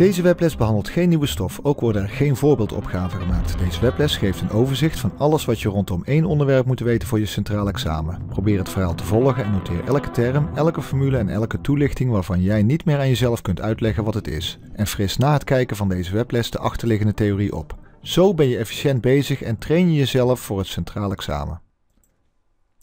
Deze webles behandelt geen nieuwe stof, ook worden er geen voorbeeldopgaven gemaakt. Deze webles geeft een overzicht van alles wat je rondom één onderwerp moet weten voor je centraal examen. Probeer het verhaal te volgen en noteer elke term, elke formule en elke toelichting waarvan jij niet meer aan jezelf kunt uitleggen wat het is. En fris na het kijken van deze webles de achterliggende theorie op. Zo ben je efficiënt bezig en train je jezelf voor het centraal examen.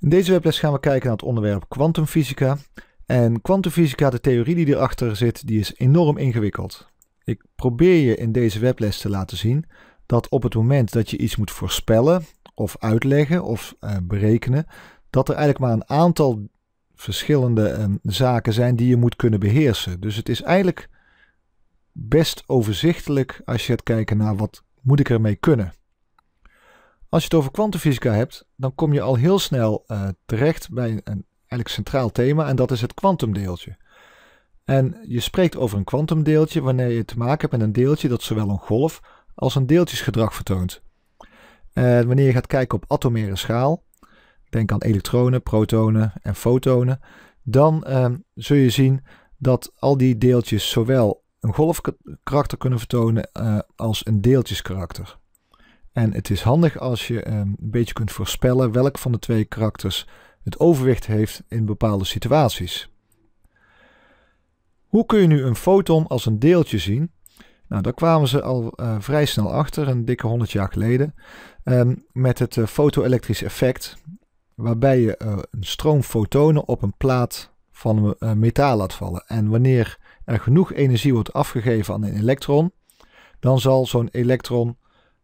In deze webles gaan we kijken naar het onderwerp kwantumfysica. En kwantumfysica, de theorie die erachter zit, die is enorm ingewikkeld. Ik probeer je in deze webles te laten zien dat op het moment dat je iets moet voorspellen of uitleggen of eh, berekenen, dat er eigenlijk maar een aantal verschillende ehm, zaken zijn die je moet kunnen beheersen. Dus het is eigenlijk best overzichtelijk als je gaat kijken naar wat moet ik ermee kunnen. Als je het over kwantumfysica hebt, dan kom je al heel snel eh, terecht bij een, een eigenlijk centraal thema en dat is het kwantumdeeltje. En je spreekt over een kwantumdeeltje wanneer je te maken hebt met een deeltje dat zowel een golf als een deeltjesgedrag vertoont. wanneer je gaat kijken op atomere schaal, denk aan elektronen, protonen en fotonen, dan ehm, zul je zien dat al die deeltjes zowel een golfkarakter kunnen vertonen eh, als een deeltjeskarakter. En het is handig als je ehm, een beetje kunt voorspellen welk van de twee karakters het overwicht heeft in bepaalde situaties. Hoe kun je nu een foton als een deeltje zien? Nou, daar kwamen ze al eh, vrij snel achter, een dikke honderd jaar geleden, ehm, met het eh, fotoelektrische effect, waarbij je eh, een stroom fotonen op een plaat van metaal laat vallen. En wanneer er genoeg energie wordt afgegeven aan een elektron, dan zal zo'n elektron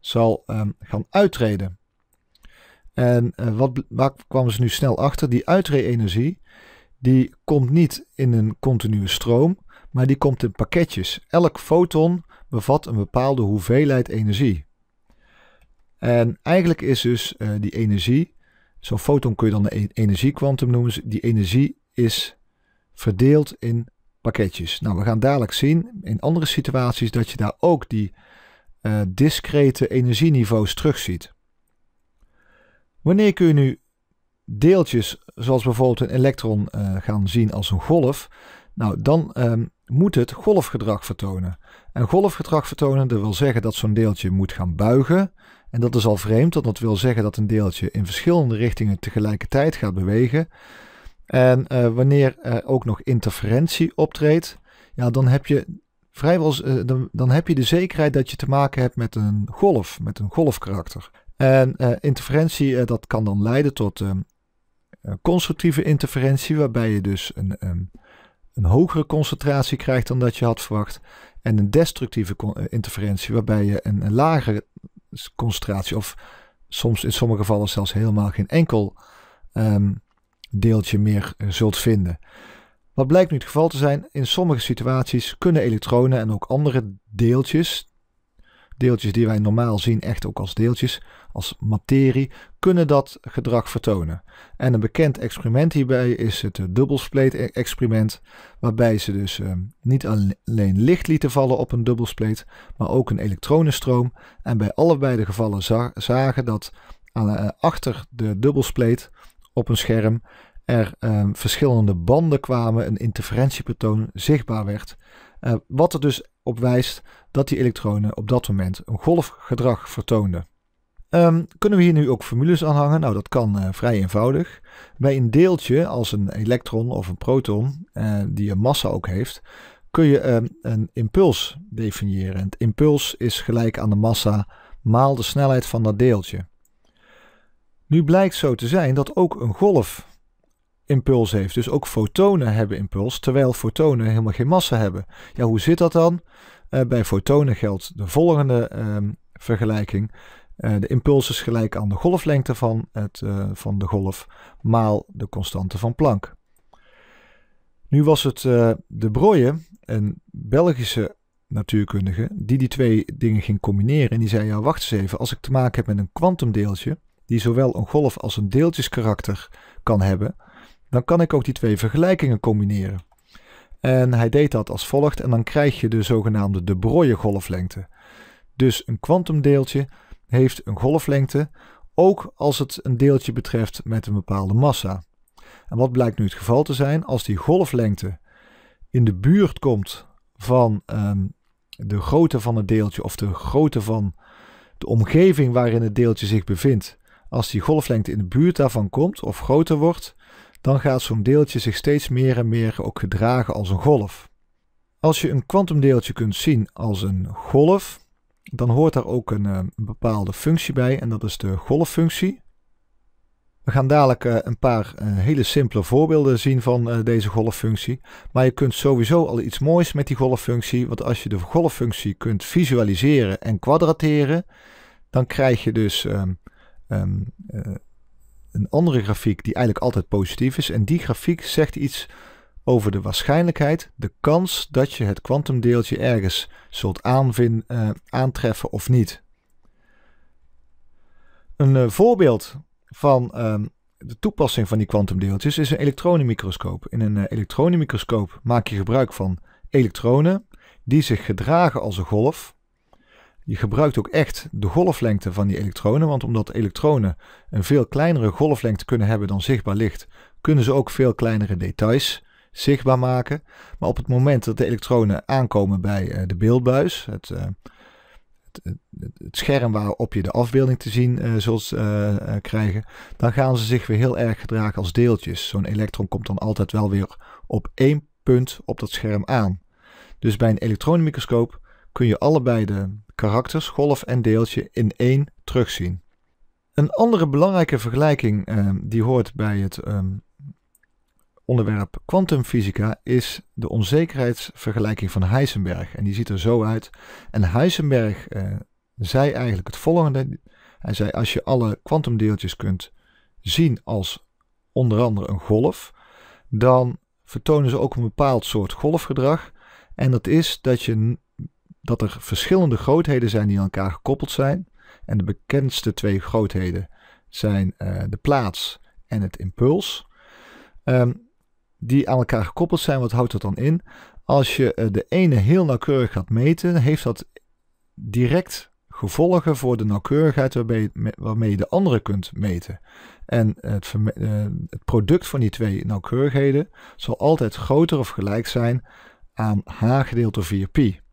zal, ehm, gaan uittreden. En wat, waar kwamen ze nu snel achter? Die uitree-energie die komt niet in een continue stroom, maar die komt in pakketjes. Elk foton bevat een bepaalde hoeveelheid energie. En eigenlijk is dus eh, die energie, zo'n foton kun je dan een energiekwantum noemen, die energie is verdeeld in pakketjes. Nou, we gaan dadelijk zien in andere situaties dat je daar ook die eh, discrete energieniveaus terugziet. Wanneer kun je nu deeltjes, zoals bijvoorbeeld een elektron, eh, gaan zien als een golf, nou, dan ehm, moet het golfgedrag vertonen. En golfgedrag vertonen, dat wil zeggen dat zo'n deeltje moet gaan buigen. En dat is al vreemd, want dat wil zeggen dat een deeltje in verschillende richtingen tegelijkertijd gaat bewegen. En eh, wanneer er ook nog interferentie optreedt, ja, dan heb je vrijwel eh, dan, dan, heb je de zekerheid dat je te maken hebt met een golf, met een golfkarakter. En interferentie, dat kan dan leiden tot ehm, een eh, constructieve interferentie, waarbij je dus een, een, ehm, een, hogere concentratie krijgt dan dat je had verwacht. En een destructieve eh, interferentie, waarbij je een, een lagere concentratie, of soms in sommige gevallen zelfs helemaal geen enkel ehm, deeltje meer eh, zult vinden. Wat blijkt nu het geval te zijn, in sommige situaties kunnen elektronen en ook andere deeltjes deeltjes die wij normaal zien echt ook als deeltjes, als materie, kunnen dat gedrag vertonen. En een bekend experiment hierbij is het eh, dubbelspleet-experiment, e- waarbij ze dus ehm, niet alleen licht lieten vallen op een dubbelspleet, maar ook een elektronenstroom. En bij allebei de gevallen zagen dat aan eh, achter de dubbelspleet op een scherm er ehm, verschillende banden kwamen, een interferentiepatroon zichtbaar werd. Eh, wat er dus op wijst dat die elektronen op dat moment een golfgedrag vertoonden. Ehm, kunnen we hier nu ook formules aan hangen? Nou, dat kan eh, vrij eenvoudig. Bij een deeltje, als een elektron of een proton, eh, die een massa ook heeft, kun je ehm, een impuls definiëren. het impuls is gelijk aan de massa maal de snelheid van dat deeltje. Nu blijkt zo te zijn dat ook een golf impuls heeft. Dus ook fotonen hebben impuls, terwijl fotonen helemaal geen massa hebben. Ja, hoe zit dat dan? Eh, bij fotonen geldt de volgende ehm, vergelijking. Eh, de impuls is gelijk aan de golflengte van, het, eh, van de golf maal de constante van Planck. Nu was het de Broglie een Belgische natuurkundige, die die twee dingen ging combineren. En die zei, ja wacht eens even, als ik te maken heb met een kwantumdeeltje, die zowel een golf als een deeltjeskarakter kan hebben, dan kan ik ook die twee vergelijkingen combineren. En hij deed dat als volgt en dan krijg je de zogenaamde de Broglie golflengte. Dus een kwantumdeeltje heeft een golflengte, ook als het een deeltje betreft met een bepaalde massa. En wat blijkt nu het geval te zijn, als die golflengte in de buurt komt van ehm, de grootte van het deeltje of de grootte van de omgeving waarin het deeltje zich bevindt, als die golflengte in de buurt daarvan komt of groter wordt, dan gaat zo'n deeltje zich steeds meer en meer ook gedragen als een golf. Als je een kwantumdeeltje kunt zien als een golf, dan hoort daar ook een, eh, bepaalde functie bij en dat is de golffunctie. We gaan dadelijk eh, een paar eh, hele simpele voorbeelden zien van deze golffunctie. Maar je kunt sowieso al iets moois met die golffunctie, want als je de golffunctie kunt visualiseren en kwadrateren, dan krijg je dus um, een andere grafiek die eigenlijk altijd positief is. En die grafiek zegt iets over de waarschijnlijkheid, de kans dat je het kwantumdeeltje ergens zult aanvin, eh, aantreffen of niet. Een eh, voorbeeld van ehm, de toepassing van die kwantumdeeltjes is een elektronenmicroscoop. In een eh, elektronenmicroscoop maak je gebruik van elektronen die zich gedragen als een golf. Je gebruikt ook echt de golflengte van die elektronen, want omdat elektronen een veel kleinere golflengte kunnen hebben dan zichtbaar licht, kunnen ze ook veel kleinere details zichtbaar maken. Maar op het moment dat de elektronen aankomen bij eh, de beeldbuis, eh, het, het, het scherm waarop je de afbeelding te zien eh, zult krijgen, dan gaan ze zich weer heel erg gedragen als deeltjes. Zo'n elektron komt dan altijd wel weer op één punt op dat scherm aan. Dus bij een elektronenmicroscoop kun je allebei de karakters, golf en deeltje, in één terugzien. Een andere belangrijke vergelijking ehm, die hoort bij het ehm, onderwerp kwantumfysica is de onzekerheidsvergelijking van Heisenberg. En die ziet er zo uit. En Heisenberg eh, zei eigenlijk het volgende. Hij zei als je alle kwantumdeeltjes kunt zien als onder andere een golf, dan vertonen ze ook een bepaald soort golfgedrag. En dat is dat je dat er verschillende grootheden zijn die aan elkaar gekoppeld zijn. En de bekendste twee grootheden zijn eh, de plaats en het impuls. Ehm, die aan elkaar gekoppeld zijn, wat houdt dat dan in? Als je eh, de ene heel nauwkeurig gaat meten, heeft dat direct gevolgen voor de nauwkeurigheid waarmee, je de andere kunt meten. En het, eh, het product van die twee nauwkeurigheden zal altijd groter of gelijk zijn aan h gedeeld door 4pi.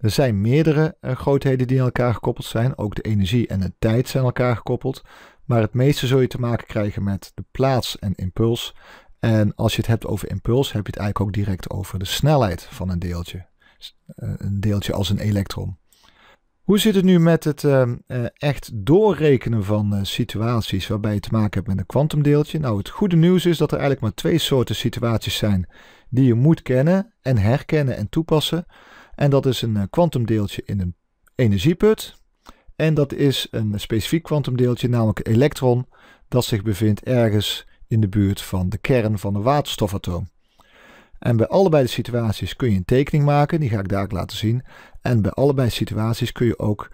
Er zijn meerdere eh, grootheden die aan elkaar gekoppeld zijn. Ook de energie en de tijd zijn aan elkaar gekoppeld. Maar het meeste zul je te maken krijgen met de plaats en impuls. En als je het hebt over impuls, heb je het eigenlijk ook direct over de snelheid van een deeltje. Eh, een deeltje als een elektron. Hoe zit het nu met het ehm, eh, echt doorrekenen van situaties waarbij je te maken hebt met een kwantumdeeltje? Nou, het goede nieuws is dat er eigenlijk maar twee soorten situaties zijn die je moet kennen en herkennen en toepassen en dat is een eh, kwantumdeeltje in een energieput. En dat is een specifiek kwantumdeeltje, namelijk een elektron, dat zich bevindt ergens in de buurt van de kern van een waterstofatoom. En bij allebei de situaties kun je een tekening maken, die ga ik daar laten zien. En bij allebei de situaties kun je ook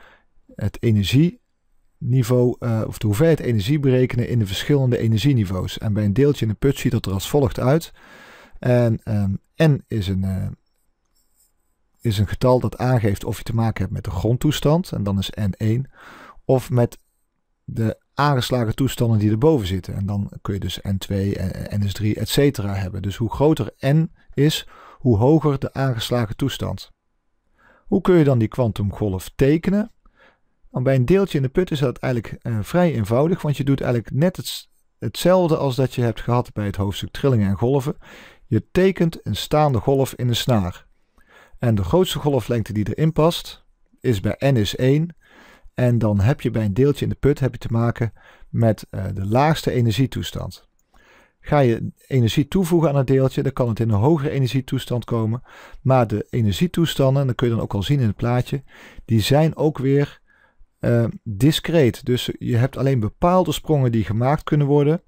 het energieniveau, eh, of de hoeveelheid energie berekenen in de verschillende energieniveaus. En bij een deeltje in een put ziet dat er als volgt uit. En ehm, n is een, eh, is een getal dat aangeeft of je te maken hebt met de grondtoestand, en dan is N1, of met de aangeslagen toestanden die erboven zitten. En dan kun je dus N2, NS3, etc. hebben. Dus hoe groter N is, hoe hoger de aangeslagen toestand. Hoe kun je dan die kwantumgolf tekenen? Want bij een deeltje in de put is dat eigenlijk eh, vrij eenvoudig, want je doet eigenlijk net hetzelfde als dat je hebt gehad bij het hoofdstuk trillingen en golven. Je tekent een staande golf in de snaar. En de grootste golflengte die erin past is bij n is 1. En dan heb je bij een deeltje in de put heb je te maken met eh, de laagste energietoestand. Ga je energie toevoegen aan het deeltje, dan kan het in een hogere energietoestand komen. Maar de energietoestanden, dat kun je dan ook al zien in het plaatje, die zijn ook weer uh, discreet. Dus je hebt alleen bepaalde sprongen die gemaakt kunnen worden.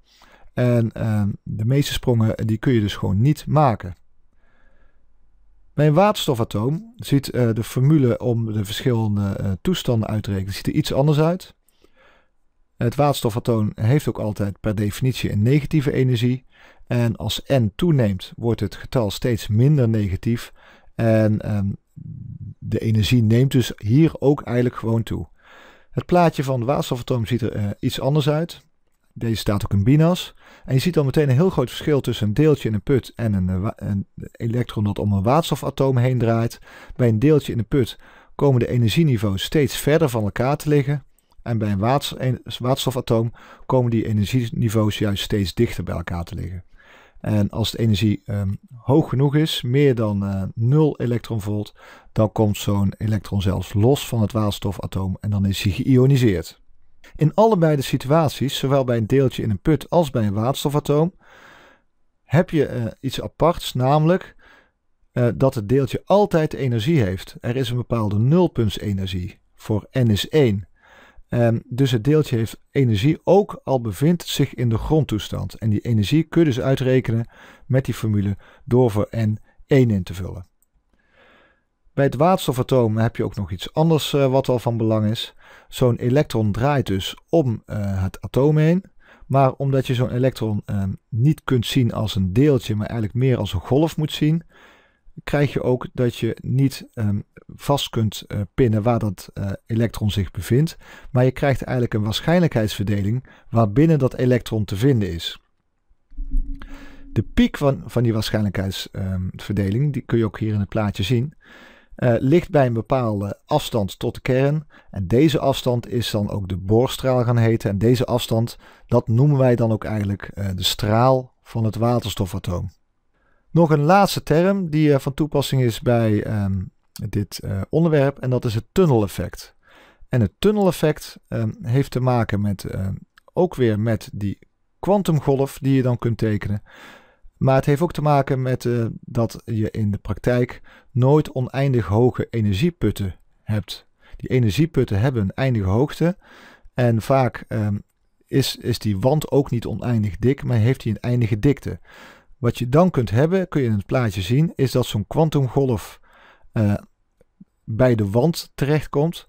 En eh, de meeste sprongen die kun je dus gewoon niet maken. Bij een waterstofatoom ziet eh, de formule om de verschillende eh, toestanden uit te rekenen ziet er iets anders uit. Het waterstofatoom heeft ook altijd per definitie een negatieve energie. En als n toeneemt, wordt het getal steeds minder negatief. En ehm, de energie neemt dus hier ook eigenlijk gewoon toe. Het plaatje van het waterstofatoom ziet er eh, iets anders uit. Deze staat ook in Binas. En je ziet al meteen een heel groot verschil tussen een deeltje in een put en een, eh, een elektron dat om een waterstofatoom heen draait. Bij een deeltje in een put komen de energieniveaus steeds verder van elkaar te liggen. En bij een waterstofatoom komen die energieniveaus juist steeds dichter bij elkaar te liggen. En als de energie ehm, hoog genoeg is, meer dan uh, eh, 0 elektronvolt, dan komt zo'n elektron zelfs los van het waterstofatoom en dan is hij geïoniseerd. In allebei de situaties, zowel bij een deeltje in een put als bij een waterstofatoom, heb je eh, iets aparts, namelijk eh, dat het deeltje altijd energie heeft. Er is een bepaalde nulpuntsenergie voor n is 1. Ehm, dus het deeltje heeft energie ook al bevindt zich in de grondtoestand. En die energie kun je dus uitrekenen met die formule door voor n 1 in te vullen. Bij het waterstofatoom heb je ook nog iets anders eh, wat wel van belang is. Zo'n elektron draait dus om eh, het atoom heen. Maar omdat je zo'n elektron ehm, niet kunt zien als een deeltje, maar eigenlijk meer als een golf moet zien, krijg je ook dat je niet ehm, vast kunt eh, pinnen waar dat elektron zich bevindt, maar je krijgt eigenlijk een waarschijnlijkheidsverdeling waarbinnen dat elektron te vinden is. De piek van, van die waarschijnlijkheidsverdeling, die kun je ook hier in het plaatje zien, eh, ligt bij een bepaalde afstand tot de kern. En deze afstand is dan ook de boorstraal gaan heten. En deze afstand, dat noemen wij dan ook eigenlijk eh, de straal van het waterstofatoom. Nog een laatste term die eh, van toepassing is bij ehm, dit onderwerp en dat is het tunneleffect. En het tunneleffect ehm, heeft te maken met ehm, ook weer met die kwantumgolf die je dan kunt tekenen. Maar het heeft ook te maken met eh, dat je in de praktijk nooit oneindig hoge energieputten hebt. Die energieputten hebben een eindige hoogte. En vaak ehm, is, is die wand ook niet oneindig dik, maar heeft die een eindige dikte. Wat je dan kunt hebben, kun je in het plaatje zien, is dat zo'n kwantumgolf eh, bij de wand terechtkomt.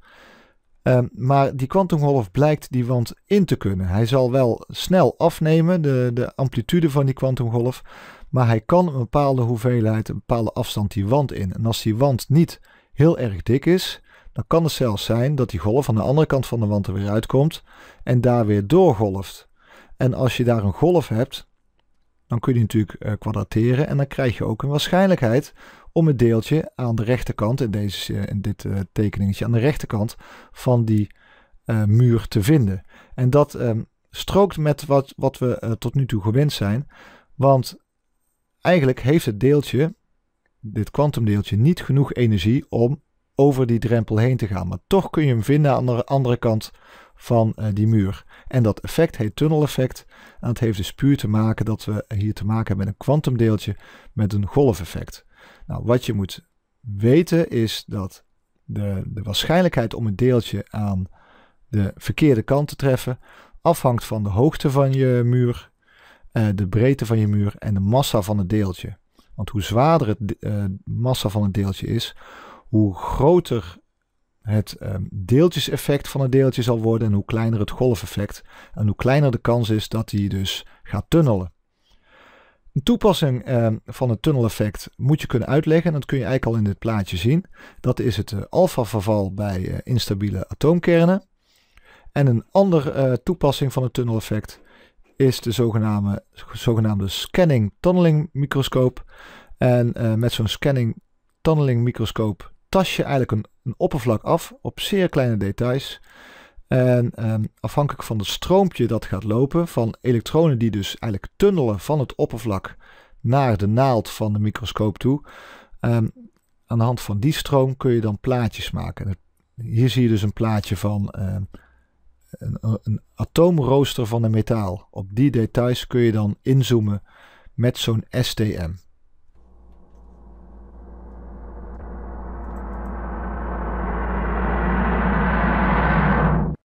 Ehm, maar die kwantumgolf blijkt die wand in te kunnen. Hij zal wel snel afnemen, de, de amplitude van die kwantumgolf. Maar hij kan een bepaalde hoeveelheid, een bepaalde afstand die wand in. En als die wand niet heel erg dik is, dan kan het zelfs zijn dat die golf aan de andere kant van de wand er weer uitkomt en daar weer doorgolft. En als je daar een golf hebt, dan kun je natuurlijk eh, kwadrateren en dan krijg je ook een waarschijnlijkheid om het deeltje aan de rechterkant, in, deze, eh, in dit uh, tekeningetje, aan de rechterkant van die eh, muur te vinden. En dat ehm, strookt met wat, wat we tot nu toe gewend zijn, want eigenlijk heeft het deeltje, dit kwantumdeeltje, niet genoeg energie om over die drempel heen te gaan. Maar toch kun je hem vinden aan de andere kant van die muur. En dat effect heet tunneleffect. En dat heeft dus puur te maken dat we hier te maken hebben met een kwantumdeeltje met een golfeffect. Nou, wat je moet weten is dat de, de waarschijnlijkheid om een deeltje aan de verkeerde kant te treffen afhangt van de hoogte van je muur, eh, de breedte van je muur en de massa van het deeltje. Want hoe zwaarder het eh, massa van het deeltje is, hoe groter het ehm, deeltjeseffect van het deeltje zal worden en hoe kleiner het golfeffect en hoe kleiner de kans is dat hij dus gaat tunnelen. Een toepassing ehm, van het tunneleffect moet je kunnen uitleggen. En dat kun je eigenlijk al in dit plaatje zien. Dat is het eh, alfa-verval bij eh, instabiele atoomkernen. En een andere eh, toepassing van het tunneleffect is de zogenaamde, zogenaamde scanning tunneling microscoop. En met zo'n scanning tunneling microscoop tas je eigenlijk een, een oppervlak af op zeer kleine details. En ehm, afhankelijk van het stroompje dat gaat lopen, van elektronen die dus eigenlijk tunnelen van het oppervlak naar de naald van de microscoop toe. Ehm, aan de hand van die stroom kun je dan plaatjes maken. hier zie je dus een plaatje van ehm, een, een atoomrooster van een metaal. Op die details kun je dan inzoomen met zo'n STM.